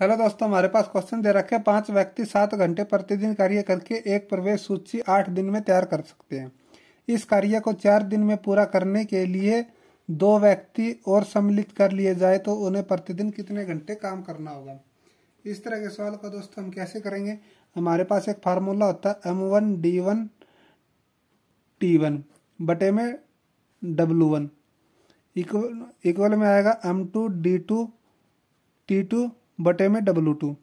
hello दोस्तों हमारे पास question दे रखे पांच व्यक्ति सात घंटे प्रतिदिन कार्य करके एक प्रवेश सूची आठ दिन में तैयार कर सकते हैं इस कार्य को चार दिन में पूरा करने के लिए दो व्यक्ति और सम्मिलित कर लिए जाए तो उन्हें प्रतिदिन कितने घंटे काम करना होगा इस तरह के सवाल को दोस्तों हम कैसे करेंगे हमारे पास एक फार्मूला होता है M one D one T one बटे में डब्लू वन इक्वल इक्वल में आएगा M two D two T two बटे में डब्लू टू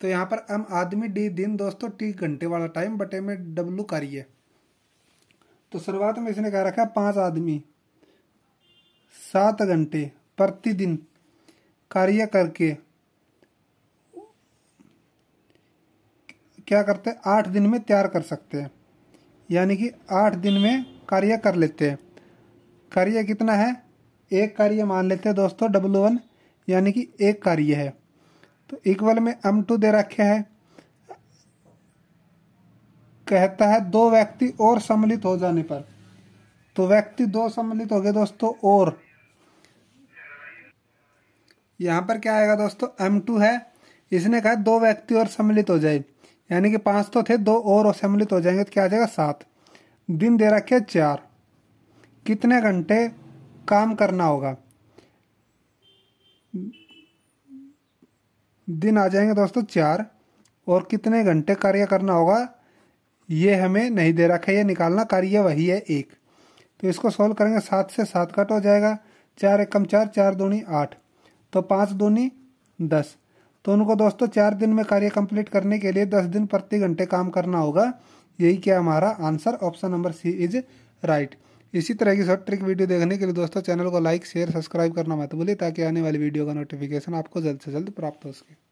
तो यहाँ पर एम आदमी डी दिन दोस्तों टी घंटे वाला टाइम बटे में डब्लू कार्य तो शुरुआत में इसने कहा रखा है पाँच आदमी सात घंटे प्रतिदिन कार्य करके क्या करते हैं आठ दिन में तैयार कर सकते हैं यानी कि आठ दिन में कार्य कर लेते हैं कार्य कितना है एक कार्य मान लेते हैं दोस्तों डब्लू वन यानी कि एक कार्य है तो इक्वल में एम टू दे रखे है कहता है दो व्यक्ति और सम्मिलित हो जाने पर तो व्यक्ति दो सम्मिलित हो गए दोस्तों और यहां पर क्या आएगा दोस्तों एम टू है इसने कहा दो व्यक्ति और सम्मिलित हो जाए यानी कि पांच तो थे दो और सम्मिलित हो जाएंगे तो क्या आ जाएगा सात दिन दे रखे चार कितने घंटे काम करना होगा दिन आ जाएंगे दोस्तों चार और कितने घंटे कार्य करना होगा ये हमें नहीं दे रखा है ये निकालना कार्य वही है एक तो इसको सॉल्व करेंगे सात से सात कट हो जाएगा चार एकम चार चार दूनी आठ तो पाँच दूनी दस तो उनको दोस्तों चार दिन में कार्य कंप्लीट करने के लिए दस दिन प्रति घंटे काम करना होगा यही क्या हमारा answer option number C is right इसी तरह की सब ट्रिक वीडियो देखने के लिए दोस्तों चैनल को लाइक शेयर सब्सक्राइब करना मत भूलिए ताकि आने वाली वीडियो का नोटिफिकेशन आपको जल्द से जल्द प्राप्त हो सके